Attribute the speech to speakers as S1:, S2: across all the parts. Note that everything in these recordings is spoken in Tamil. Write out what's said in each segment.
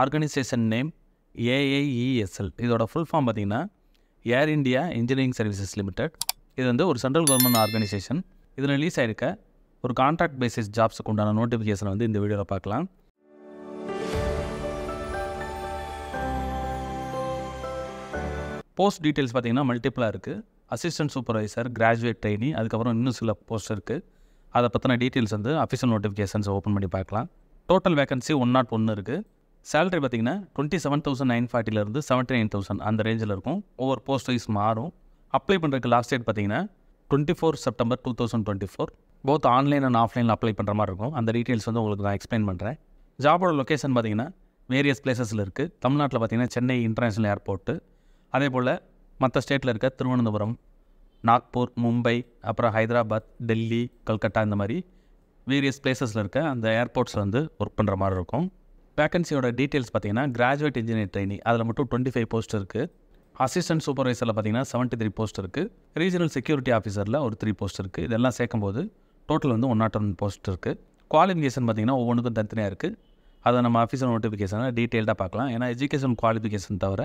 S1: ஆர்கனைசேஷன் நேம் ஏஐஇஎஸ்எல் e இதோட ஃபுல் ஃபார்ம் பார்த்திங்கன்னா Air India engineering services limited இது வந்து ஒரு சென்ட்ரல் கவர்மெண்ட் ஆர்கனைசேஷன் இதில் ரிலீஸ் ஆகிருக்க ஒரு கான்ட்ராக்ட் பேசிஸ் ஜாப்ஸுக்கு உண்டான நோட்டிஃபிகேஷனை வந்து இந்த வீடியோவில் பார்க்கலாம் போஸ்ட் டீட்டெயில்ஸ் பார்த்திங்கன்னா மல்டிப்புளாக இருக்குது அசிஸ்டன்ட் சூப்பர்வைசர் கிராஜுவேட் ட்ரெயினி அதுக்கப்புறம் இன்னும் சில போஸ்ட் இருக்குது அதை பற்றின டீட்டெயில்ஸ் வந்து அஃபிஷியல் நோட்டிஃபிகேஷன்ஸ் ஓப்பன் பண்ணி பார்க்கலாம் டோட்டல் வேகன்சி ஒன் நாட் ஒன்று இருக்குது சேலரி பார்த்திங்கன்னா டுவெண்ட்டி செவன் தௌசண்ட் நைன் ஃபார்ட்டிலேருந்து செவன்ட்டி நைன் தௌசண்ட் அந்த ரேஞ்சில் இருக்கும் ஒவ்வொரு போஸ்ட் வைஸ் மாறும் அப்ளை பண்ணுறதுக்கு லாஸ்ட் டேட் பார்த்திங்கன்னா twenty four September two thousand twenty four both online and ஆஃப்லைனில் அப்ளை பண்ணுற மாதிரி இருக்கும் அந்த டீட்டெயில்ஸ் வந்து உங்களுக்கு நான் எக்ஸ்பிளைன் பண்ணுறேன் ஜாபோட லொக்கேஷன் பார்த்திங்கன்னா வேரியஸ் பிளேசஸில் இருக்குது தமிழ்நாட்டில் பார்த்திங்கன்னா சென்னை இன்டர்நேஷ்னல் ஏர்போர்ட்டு அதே போல் மற்ற ஸ்டேட்டில் இருக்க திருவனந்தபுரம் நாக்பூர் மும்பை அப்புறம் ஹைதராபாத் டெல்லி கல்கட்டா இந்த மாதிரி வேரியஸ் பிளேசஸில் இருக்க அந்த ஏர்போர்ட்ஸில் வந்து ஒர்க் பண்ணுற மாதிரி இருக்கும் வேக்கன்சியோட டீட்டெயில்ஸ் பார்த்தீங்கன்னா கிராஜுவேட் இன்ஜினியர் ட்ரைனி அதில் மட்டும் டுவெண்ட்டி ஃபைவ் போஸ்ட் இருக்குது அசிஸ்டன்ட் சூப்பர்வைசரில் பார்த்தீங்கன்னா செவன்ட்டி த்ரீ போஸ்ட் இருக்குது ரீஜனல் செக்யூரிட்டி ஆஃபீஸரில் ஒரு த்ரீ போஸ்ட் இருக்குது இதெல்லாம் சேர்க்கும்போது டோட்டல் வந்து ஒன் நாட் ஒன் போஸ்ட் இருக்குது குவாலிஃபிகேஷன் பார்த்தீங்கன்னா ஒவ்வொன்றுக்கும் தனித்தனியாக இருக்குது அதை நம்ம ஆஃபீஸர் நோட்டிஃபிகேஷனை டீட்டெயில்டாக பார்க்கலாம் ஏன்னா எஜுகேஷன் குவாலிஃபிகேஷன் தவிர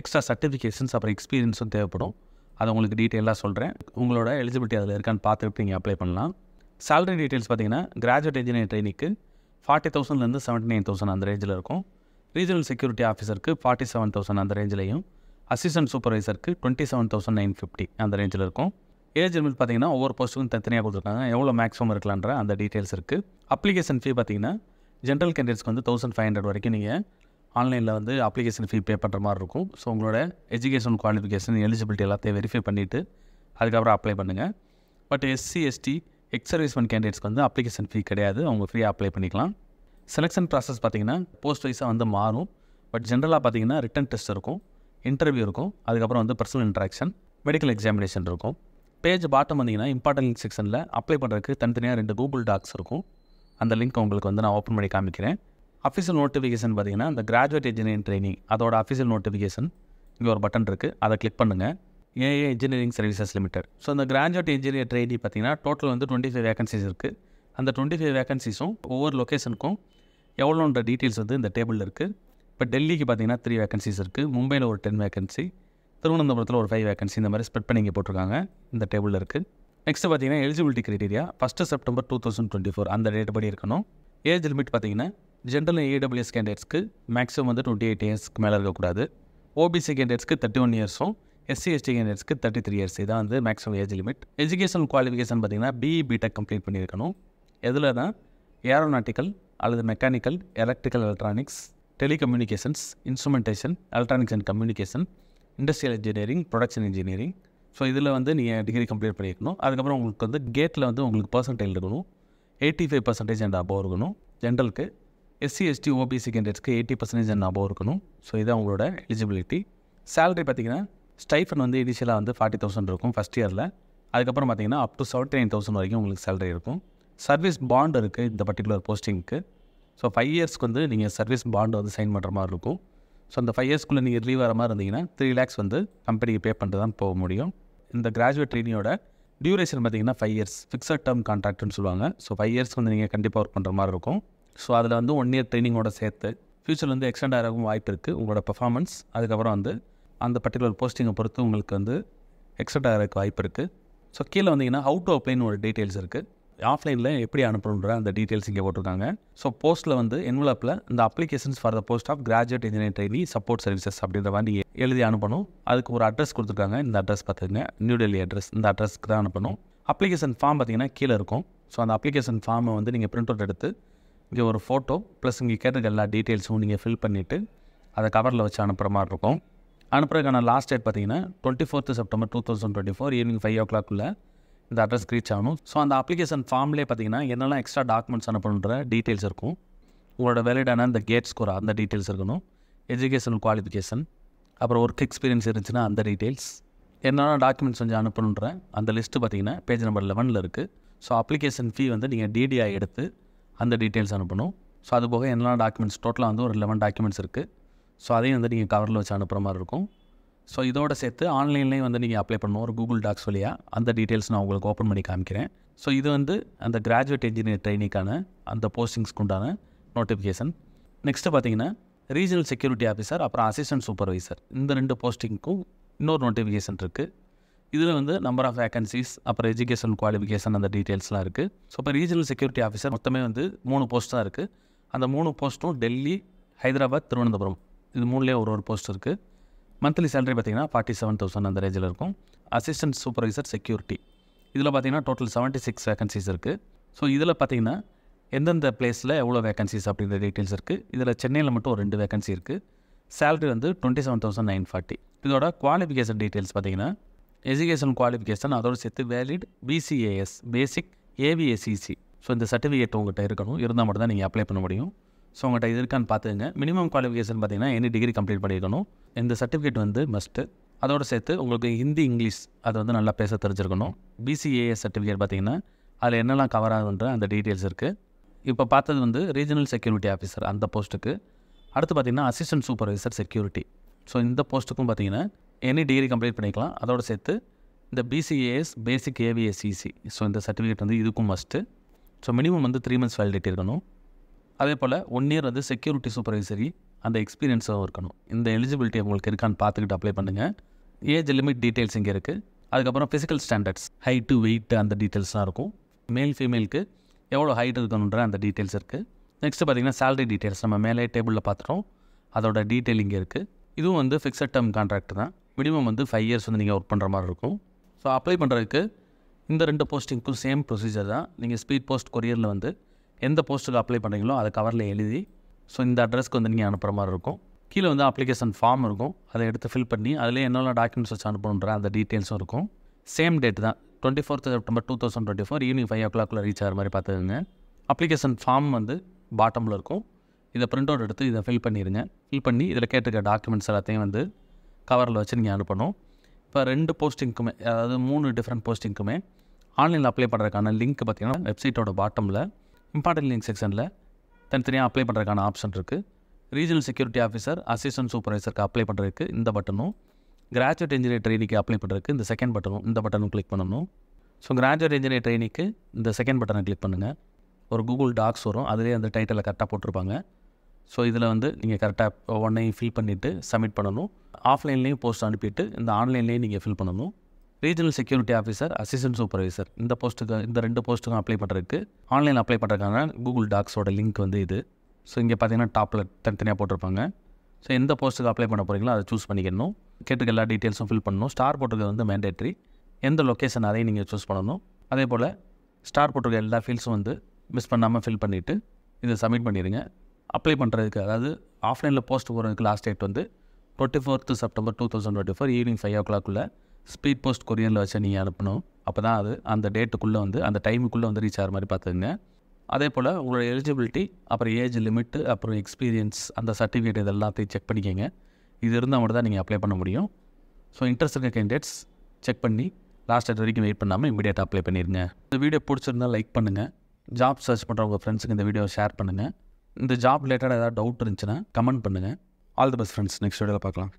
S1: எக்ஸ்ட்ரா சர்டிஃபிகேஷன்ஸ் அப்புறம் எக்ஸ்பீரியன்ஸும் தேவைப்படும் அதை உங்களுக்கு டீட்டெயிலாக சொல்கிறேன் உங்களோட எலிஜிபிலிட்டி அதில் இருக்கான்னு பார்த்துட்டு நீங்கள் அப்ளை பண்ணலாம் சேலரி டீட்டெயில்ஸ் பார்த்தீங்கன்னா கிராஜுவேட் இன்ஜினியர் ட்ரைனிக்கு ஃபார்ட்டி தௌசண்ட்லேருந்து செவன்டி நைன் தௌசண்ட் அந்த ரேஞ்சில் இருக்கும் ரீஜனல் செக்யூரிட்டி ஆஃபீஸருக்கு ஃபார்ட்டி செவன் தௌசண்ட் அந்த ரேஞ்சிலையும் அசிஸ்டன்ட் சூப்பர்வைசருக்கு twenty seven thousand nine fifty அந்த ரேஞ்சில் இருக்கும் ஏஜ் லிமிட் பார்த்திங்கன்னா ஒவ்வொரு போஸ்ட்டுக்கும் தனித்தனியாக கொடுத்துருக்காங்க எவ்வளோ மேக்ஸிமம் இருக்கலான்ற அந்த டீட்டெயில்ஸ் இருக்குது அப்ளிகேஷன் ஃபீ பார்த்திங்கன்னா ஜென்ரல் கேண்டிடேட்ஸ்க்கு வந்து தௌசண்ட் ஃபைவ் ஹண்ட்ரட் வரைக்கும் நீங்கள் ஆன்லைனில் வந்து அப்ளிகேஷன் ஃபீ பே பண்ணுற மாதிரி இருக்கும் ஸோ உங்களோட எஜுகேஷன் குவாலிஃபிகேஷன் எலிஜிபிலிட்டி எல்லாத்தையும் வெரிஃபை பண்ணிவிட்டு அதுக்கப்புறம் அப்ளை பண்ணுங்கள் but SC ST ex service men கேண்டிடேட்ஸ்க்கு வந்து அப்ளிகேஷன் ஃபீ கிடையாது அவங்க ஃப்ரீயாக அப்ளை பண்ணிக்கலாம் செலெக்ஷன் ப்ராசஸ் பார்த்திங்கன்னா போஸ்ட் வைஸாக வந்து மாறும் பட் ஜென்ரலாக பார்த்திங்கன்னா ரிட்டன் டெஸ்ட் இருக்கும் இன்டர்வியூ இருக்கும் அதுக்கப்புறம் வந்து பர்சனல் இன்ட்ராக்ஷன் மெடிக்கல் எக்ஸாமினேஷன் இருக்கும் பேஜ் பாட்டம் வந்தீங்கன்னா இம்பார்ட்டன்ட் செக்ஷனில் அப்ளை பண்ணுறதுக்கு தனித்தனியாக ரெண்டு கூகுள் டாக்ஸ் இருக்கும் அந்த லிங்க் உங்களுக்கு வந்து நான் ஓப்பன் பண்ணி காமிக்கிறேன் அஃபிஷியல் நோட்டிஃபிகேஷன் பார்த்தீங்கன்னா இந்த கிராஜுவேட் இன்ஜினியரிங் ட்ரைனிங் அதோட அஃபிஷியல் நோட்டிஃபிகேஷன் இங்கே ஒரு பட்டன் இருக்குது அதை கிளிக் பண்ணுங்கள் AA engineering services limited so அந்த கிராஜுவேட் இன்ஜினியர் ட்ரெயினி பார்த்தீங்கன்னா டோட்டல் வந்து டுவெண்ட்டி ஃபைவ் வேகன்சிஸ் இருக்குது அந்த டுவெண்ட்டி ஃபைவ் வேகன்சிஸும் ஒவ்வொரு லொக்கேஷனுக்கும் எவ்வளோன்ற டீட்டெயில்ஸ் வந்து இந்த டேபிளில் இருக்குது இப்போ டெல்லிக்கு பார்த்தீங்கன்னா த்ரீ வேகன்சிஸ் இருக்குது மும்பையில் ஒரு டென் வேகன்சி திருவனந்தபுரத்தில் ஒரு ஃபைவ் வேகன்சி இந்த மாதிரி ஸ்ப்ரெட் பண்ணி இங்கே போட்டிருக்காங்க இந்த டேபிளில் இருக்குது நெக்ஸ்ட்டு பார்த்தீங்கன்னா eligibility criteria first September two thousand twenty four அந்த டேட் படி இருக்கணும் ஏஜ் லிமிட் பார்த்தீங்கன்னா ஜென்ரல் ஏடபிள்யூஎஸ் கேண்டிடேட்ஸ்க்கு மேக்ஸிமம் வந்து டுவெண்ட்டி எயிட் இயர்ஸ்க்கு மேலே இருக்கக்கூடாது ஓபிசி கேண்டிடேட்ஸ்க்கு தேர்ட்டி ஒன் இயர்ஸும் எஸ்சி எஸ்டி கேண்டிடேட்ஸ்க்கு தேர்ட்டி த்ரீ இயர்ஸ் இதான் வந்து maximum age limit education qualification பார்த்திங்கன்னா பிஇ பிடெக் கம்ப்ளீட் பண்ணியிருக்கணும் எதில் தான் ஏரோநாட்டிக்கல் அல்லது mechanical electrical electronics telecommunications instrumentation electronics and communication industrial engineering production engineering so இதில் வந்து நீங்கள் டிகிரி கம்ப்ளீட் பண்ணியிருக்கணும் அதுக்கப்புறம் உங்களுக்கு வந்து கேட்டில் வந்து உங்களுக்கு பர்சன்டேஜ் இருக்கணும் eighty five percentage and above இருக்கணும் ஜென்ரலுக்கு எஸ்சி எஸ்டி ஓபிசி கேண்டிடேட்ஸ்க்கு எயிட்டி பர்சன்டேஜ் அண்ட் அபோவ் இருக்கணும் ஸோ இதான் உங்களோட எலிஜிபிலிட்டி சேலரி பார்த்திங்கன்னா ஸ்டைஃபன் வந்து இனிஷியலாக வந்து ஃபார்ட்டி தௌசண்ட் இருக்கும் ஃபஸ்ட் இயரில் அதுக்கப்புறம் பார்த்திங்கன்னா up to seventy nine thousand வரைக்கும் உங்களுக்கு சேலரி இருக்கும் சர்வீஸ் பாண்ட் இருக்குது இந்த பர்டிகுலர் போஸ்டிங்க்கு ஸோ ஃபைவ் இயர்ஸ்க்கு வந்து நீங்கள் சர்வீஸ் பாண்டு வந்து சைன் பண்ணுற மாதிரி இருக்கும் ஸோ அந்த ஃபைவ் இயர்ஸ்க்குள்ளே நீங்கள் ரிலீவ் வர மாதிரி இருந்தீங்கன்னா த்ரீ லேக்ஸ் வந்து கம்பெனிக்கு பே பண்ணிட்டு தான் போக முடியும் இந்த கிராஜுவேட் ட்ரெயினியோட டியூரேஷன் பார்த்திங்கன்னா ஃபைவ் இயர்ஸ் ஃபிக்ஸட் டேர்ம் கான்ட்ராக்ட்னு சொல்லுவாங்க ஸோ ஃபைவ் இயர்ஸ் வந்து நீங்கள் கண்டிப்பாக ஒர்க் பண்ணுற மாதிரி இருக்கும் ஸோ அதில் வந்து ஒன் இயர் ட்ரைனிங்கோட சேர்த்து ஃப்யூச்சர் வந்து எக்ஸ்டெண்ட் ஆகிறக்கும் வாய்ப்பு இருக்குது உங்களோட பர்ஃபார்மன்ஸ் அதுக்கப்புறம் வந்து அந்த பர்டிகுலர் போஸ்டிங்கை பொறுத்து உங்களுக்கு வந்து எக்ஸட் ஆகிறதுக்கு வாய்ப்பு இருக்குது ஸோ கீழே வந்தீங்கன்னா ஹவு டு அப்ளைன்னு ஒரு டீட்டெயில்ஸ் இருக்குது ஆஃப்லைனில் எப்படி அனுப்பணுன்ற அந்த டீட்டெயில்ஸ் இங்கே போட்டிருக்காங்க ஸோ போஸ்ட்டில் வந்து என்வலப்பில் இந்த applications for the post of graduate engineer trainee support services அப்படின்ற மாதிரி எழுதி அனுப்பணும் அதுக்கு ஒரு அட்ரஸ் கொடுத்துருக்காங்க இந்த அட்ரஸ் பார்த்துங்க நியூ டெல்லி அட்ரஸ் இந்த அட்ரஸ்க்கு தான் அனுப்பணும் அப்ளிகேஷன் ஃபார்ம் பார்த்தீங்கன்னா கீழே இருக்கும் ஸோ அந்த அப்ளிகேஷன் ஃபார்மை வந்து நீங்கள் பிரிண்ட் அவுட் எடுத்து இங்கே ஒரு ஃபோட்டோ ப்ளஸ் இங்கே கேட்டிருக்க எல்லா டீட்டெயில்ஸும் நீங்கள் ஃபில் பண்ணிவிட்டு அதை கவரில் வச்சு அனுப்புகிற மாதிரி இருக்கும் அனுப்புறதுக்கான லாஸ்ட் டேட் பார்த்தீங்கன்னா twenty fourth September two thousand twenty four evening five ஓ கிளாக்குள்ளே இந்த அட்ரஸ் ரீச் ஆகணும் ஸோ அந்த அப்ளிகேஷன் ஃபார்ம்லேயே பார்த்தீங்கன்னா என்னெல்லாம் எக்ஸ்ட்ரா டாக்குமெண்ட்ஸ் அனுப்பணுன்ற டீட்டெயில்ஸ் இருக்கும் உங்களோட வேலிடான அந்த கேட் ஸ்கோர் அந்த டீட்டெயில்ஸ் இருக்கணும் எஜுகேஷன் குவாலிஃபிகேஷன் அப்புறம் ஒர்க் எக்ஸ்பீரியன்ஸ் இருந்துச்சுன்னா அந்த டீட்டெயில்ஸ் என்னென்ன டாக்குமெண்ட்ஸ் கொஞ்சம் அனுப்பணுன்ற அந்த லிஸ்ட்டு பார்த்தீங்கன்னா பேஜ் நம்பர் லெவனில் இருக்குது ஸோ அப்ளிகேஷன் ஃபீ வந்து நீங்கள் டிடிஐ எடுத்து அந்த டீட்டெயில்ஸ் அனுப்பணும் ஸோ அது போக என்னென்ன டாக்குமெண்ட்ஸ் டோட்டலாக வந்து ஒரு லெவன் டாக்குமெண்ட்ஸ் இருக்குது ஸோ அதையும் வந்து நீங்கள் கவரில் வச்சு அனுப்புகிற மாதிரி இருக்கும் ஸோ இதோட சேர்த்து ஆன்லைன்லேயும் வந்து நீங்கள் அப்ளை பண்ணணும் ஒரு கூகுள் டாக்ஸ் வழியாக அந்த டீட்டெயில்ஸ் நான் உங்களுக்கு ஓப்பன் பண்ணி காமிக்கிறேன் ஸோ இது வந்து அந்த கிராஜுவேட் இன்ஜினியர் ட்ரைனிக்கான அந்த போஸ்டிங்ஸ்க்கு உண்டான நோட்டிஃபிகேஷன் நெக்ஸ்ட்டு பார்த்தீங்கன்னா ரீஜனல் செக்யூரிட்டி ஆஃபீஸர் அப்புறம் அசிஸ்டன்ட் சூப்பர்வைசர் இந்த ரெண்டு போஸ்டிங்க்கும் இன்னொரு நோட்டிஃபிகேஷன் இருக்குது இதில் வந்து நம்பர் ஆஃப் வேக்கன்சிஸ் அப்புறம் எஜுகேஷன் குவாலிஃபிகேஷன் அந்த டீட்டெயில்ஸ்லாம் இருக்குது ஸோ இப்போ ரீஜனல் செக்யூரிட்டி ஆஃபீஸர் மொத்தமே வந்து மூணு போஸ்ட் தான் இருக்குது அந்த மூணு போஸ்ட்டும் டெல்லி ஹைதராபாத் திருவனந்தபுரம் இது மூணுலேயே ஒரு ஒரு போஸ்ட் இருக்குது மந்த்லி சேலரி பார்த்திங்கன்னா ஃபார்ட்டி செவன் தௌசண்ட் அந்த ரேஞ்சில் இருக்கும் அசிஸ்டன்ட் சூப்பர்வைசர் செக்யூரிட்டி இதில் பார்த்திங்கன்னா டோட்டல் செவன்ட்டி சிக்ஸ் வேகன்சிஸ் இருக்குது ஸோ இதில் பார்த்திங்கன்னா எந்தெந்த பிளேஸில் எவ்வளோ வேகன்சிஸ் அப்படிங்கிற டீட்டெயில்ஸ் இருக்குது இதில் சென்னையில் மட்டும் ஒரு ரெண்டு வேகன்சி இருக்குது சேலரி வந்து twenty seven thousand nine forty இதோட குவாலிஃபிகேஷன் டீட்டெயில்ஸ் பார்த்திங்கன்னா எஜுகேஷன் குவாலிஃபிகேஷன் அதோடு சேர்த்து valid BCAS basic AVSCC so இந்த சர்டிஃபிகேட் உங்கள்கிட்ட இருக்கணும் இருந்தால் மட்டும் தான் நீங்கள் அப்ளை பண்ண முடியும் ஸோ உங்கள்கிட்ட இது இருக்கான்னு பார்த்துங்க மினிமம் குவாலிஃபிகேஷன் பார்த்தீங்கன்னா எனி டிகிரி கம்ப்ளீட் பண்ணியிருக்கணும் இந்த சர்டிஃபிகேட் வந்து மஸ்ட்டு அதோடு சேர்த்து உங்களுக்கு ஹிந்தி இங்கிலீஷ் அது வந்து நல்லா பேச தெரிஞ்சிருக்கணும் பிசிஏஎஸ் சர்டிஃபிகேட் பார்த்தீங்கன்னா அதில் என்னெல்லாம் கவர் ஆகுன்ற அந்த டீட்டெயில்ஸ் இருக்குது இப்போ பார்த்தது வந்து ரீஜனல் செக்யூரிட்டி ஆஃபீஸர் அந்த போஸ்ட்டுக்கு அடுத்து பார்த்திங்கன்னா அசிஸ்டன்ட் சூப்பர்வைசர் செக்யூரிட்டி ஸோ இந்த போஸ்ட்டுக்கும் பார்த்திங்கன்னா எனி டிகிரி கம்ப்ளீட் பண்ணிக்கலாம் அதோடு சேர்த்து இந்த பிசிஏஎஸ் பேசிக் ஏவிஎஸ்இசி ஸோ இந்த சர்டிஃபிகேட் வந்து இதுக்கும் மஸ்ட்டு ஸோ மினிமம் வந்து த்ரீ மந்த்ஸ் வேலிடிட்டி இருக்கணும் அதே போல் ஒன் இயர் வந்து செக்யூரிட்டி சூப்பர்வைசரி அந்த எக்ஸ்பீரியன்ஸாகவும் இருக்கணும் இந்த எலிஜிபிலிட்டி உங்களுக்கு இருக்கான்னு பார்த்துக்கிட்டு அப்ளை பண்ணுங்கள் ஏஜ் லிமிட் டீட்டெயில்ஸ் இங்கே இருக்குது அதுக்கப்புறம் ஃபிசிக்கல் ஸ்டாண்டர்ட்ஸ் ஹைட்டு வெயிட்டு அந்த டீட்டெயில்ஸாக இருக்கும் மேல் ஃபீமேலுக்கு எவ்வளோ ஹைட் இருக்கணுன்ற அந்த டீட்டெயில்ஸ் இருக்குது நெக்ஸ்ட்டு பார்த்திங்கன்னா சேலரி டீட்டெயில்ஸ் நம்ம மேலே டேபிளில் பார்த்துட்டோம் அதோட டீட்டெயில் இங்கே இருக்குது இதுவும் வந்து ஃபிக்ஸட் டேர்ம் கான்ட்ராக்ட் தான் மினிமம் வந்து ஃபைவ் இயர்ஸ் வந்து நீங்கள் ஒர்க் பண்ணுற மாதிரி இருக்கும் ஸோ அப்ளை பண்ணுறதுக்கு இந்த ரெண்டு போஸ்டிங்க்கும் சேம் ப்ரொசீஜர் தான் நீங்கள் ஸ்பீட் போஸ்ட் கொரியரில் வந்து எந்த போஸ்ட்டுக்கு அப்ளை பண்ணுறீங்களோ அதை கவரில் எழுதி ஸோ இந்த அட்ரஸ்க்கு வந்து நீங்கள் அனுப்புகிற மாதிரி இருக்கும் கீழே வந்து அப்ளிகேஷன் ஃபார்ம் இருக்கும் அதை எடுத்து ஃபில் பண்ணி அதிலே என்னென்ன டாக்குமெண்ட்ஸ் வச்சு அனுப்பணுன்ற அந்த டீட்டெயில்ஸும் இருக்கும் சேம் டேட் தான் twenty fourth September two thousand twenty four evening five ஓ கிளாக்கில் ரீச் ஆகிற மாதிரி பார்த்துக்குங்க அப்ளிகேஷன் ஃபார்ம் வந்து பாட்டமில் இருக்கும் இதை பிரிண்ட் அவுட் எடுத்து இதை ஃபில் பண்ணிடுங்க ஃபில் பண்ணி இதில் கேட்டிருக்க டாக்குமெண்ட்ஸ் எல்லாத்தையும் வந்து கவரில் வச்சு நீங்கள் அனுப்பணும் இப்போ ரெண்டு போஸ்டிங்க்குமே அதாவது மூணு டிஃப்ரெண்ட் போஸ்டிங்க்குமே ஆன்லைனில் அப்ளை பண்ணுறதுக்கான லிங்க் பார்த்திங்கன்னா வெப்சைட்டோட பாட்டமில் இம்பார்ட்டன்ட் லிங்க் செக்ஷனில் தனித்தனியாக அப்ளை பண்ணுறதுக்கான ஆப்ஷன் இருக்குது ரீஜனல் செக்யூரிட்டி ஆஃபீஸர் அசிஸ்டன்ட் சூப்பர்வைசருக்கு அப்ளை பண்ணுறதுக்கு இந்த பட்டனும் கிராஜுவேட் இன்ஜினியர் ட்ரெயினிக்கு அப்ளை பண்ணுறதுக்கு இந்த செகண்ட் பட்டனும் இந்த பட்டனும் கிளிக் பண்ணணும் ஸோ கிராஜுவேட் இன்ஜினியர் ட்ரெயினிக்கு இந்த செகண்ட் பட்டனை கிளிக் பண்ணுங்கள் ஒரு கூகுள் டாக்ஸ் வரும் அதிலே அந்த டைட்டிலை கரெக்டாக போட்டிருப்பாங்க ஸோ இதில் வந்து நீங்கள் கரெக்டாக ஒன்னையும் ஃபில் பண்ணிவிட்டு சப்மிட் பண்ணணும் ஆஃப்லைன்லேயும் போஸ்ட் அனுப்பிட்டு இந்த ஆன்லைன்லேயும் நீங்கள் ஃபில் பண்ணணும் regional security officer assistant supervisor இந்த போஸ்ட்டுக்கு இந்த ரெண்டு போஸ்ட்டுக்கும் அப்ளை பண்ணுறதுக்கு ஆன்லைன் அப்ளை பண்ணுறதுக்கான கூகுள் டாக்ஸோட லிங்க் வந்து இது ஸோ இங்கே பார்த்தீங்கன்னா டாப்பில் தனித்தனியாக போட்டிருப்பாங்க ஸோ எந்த போஸ்ட்டுக்கு அப்ளை பண்ண போகிறீங்களோ அதை சூஸ் பண்ணிக்கணும் கேட்டுக்க எல்லா டீட்டெயில்ஸும் ஃபில் பண்ணணும் ஸ்டார் போட்டிருக்கிறது வந்து மேண்டேட்ரி எந்த லொக்கேஷன் அதையும் நீங்கள் சூஸ் பண்ணணும் அதே போல் ஸ்டார் போட்டிருக்க எல்லா ஃபீல்ஸும் வந்து மிஸ் பண்ணாமல் ஃபில் பண்ணிவிட்டு இதை சப்மிட் பண்ணிடுங்க அப்ளை பண்ணுறதுக்கு அதாவது ஆஃப்லைனில் போஸ்ட் போகிறதுக்கு லாஸ்ட் டேட் வந்து twenty fourth September two thousand twenty four evening five ஓ கிளாக்குள்ளே ஸ்பீட் போஸ்ட் கொரியரில் வச்சு நீங்கள் அனுப்பணும் அப்போ தான் அது அந்த டேட்டுக்குள்ளே வந்து அந்த டைமுக்குள்ளே வந்து ரீச் ஆகிற மாதிரி பார்த்துங்க அதே போல் உங்களோட எலிஜிபிலிட்டி அப்புறம் ஏஜ் லிமிட்டு அப்புறம் எக்ஸ்பீரியன்ஸ் அந்த சர்டிஃபிகேட் இது எல்லாத்தையும் செக் பண்ணிக்கோங்க இது இருந்தால் மட்டும் தான் நீங்கள் அப்ளை பண்ண முடியும் ஸோ இன்ட்ரெஸ்ட் இருக்க கேண்டிடேட்ஸ் செக் பண்ணி லாஸ்ட் டேட் வரைக்கும் வெயிட் பண்ணாமல் இமீடியட்டாக அப்ளை பண்ணிடுங்க இந்த வீடியோ பிடிச்சிருந்தால் லைக் பண்ணுங்கள் ஜாப் சர்ச் பண்ணுற உங்கள் ஃப்ரெண்ட்ஸுக்கு இந்த வீடியோ ஷேர் பண்ணுங்கள் இந்த ஜாப் ரிலேட்டடாக ஏதாவது டவுட் இருந்துச்சுன்னா கமெண்ட் பண்ணுங்கள் all the best friends next வீடியோவில் பார்க்கலாம்